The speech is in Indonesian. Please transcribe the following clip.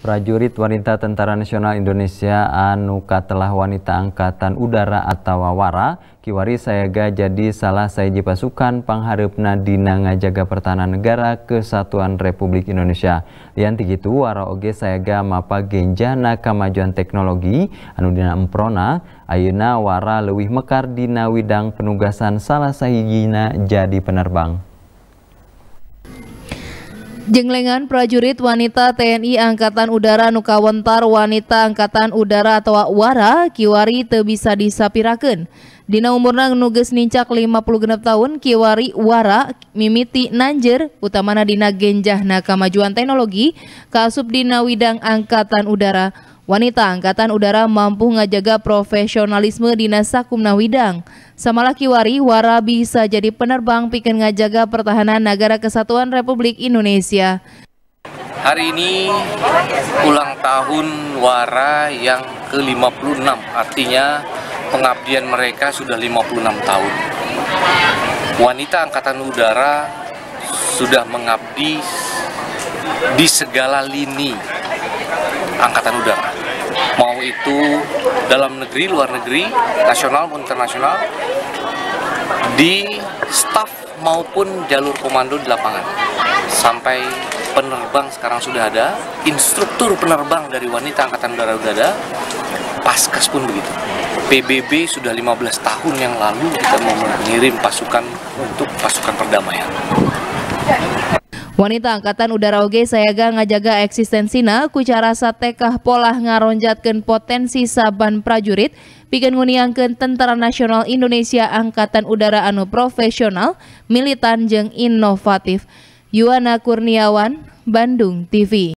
prajurit wanita Tentara Nasional Indonesia anuka telah wanita angkatan udara atau wawara kiwari sayaga jadi salah saiji pasukan pangharepna dina ngajaga pertahanan negara kesatuan Republik Indonesia lian gitu wara oge sayaga mapa genjana kemajuan teknologi anu dina emprona Ayuna wara leuwih mekar dina widang penugasan salah saijina jadi penerbang Jenglengan prajurit wanita TNI Angkatan Udara Nukawentar wanita Angkatan Udara atau Wara Kiwari teu bisa disapirakeun. Dina umurna nuges nincak 50 genep tahun Kiwari Wara mimiti nanjer utamana dina genjahna kemajuan teknologi kasub dina widang Angkatan Udara Wanita Angkatan Udara mampu ngajaga profesionalisme dinas Kumna Widang. Samalaki wari wara bisa jadi penerbang pikir ngajaga pertahanan negara kesatuan Republik Indonesia. Hari ini ulang tahun wara yang ke-56, artinya pengabdian mereka sudah 56 tahun. Wanita Angkatan Udara sudah mengabdi di segala lini Angkatan Udara mau itu dalam negeri, luar negeri, nasional internasional di staf maupun jalur komando di lapangan sampai penerbang sekarang sudah ada instruktur penerbang dari wanita angkatan udara sudah ada paskas pun begitu PBB sudah 15 tahun yang lalu kita mau mengirim pasukan untuk pasukan perdamaian Wanita Angkatan Udara Oge Sayaga ngajaga eksistensina kucara tekah polah ngaronjatkan potensi saban prajurit pikan nguniangkan Tentara Nasional Indonesia Angkatan Udara anu profesional, militan jeng inovatif. Yuwana Kurniawan, Bandung TV.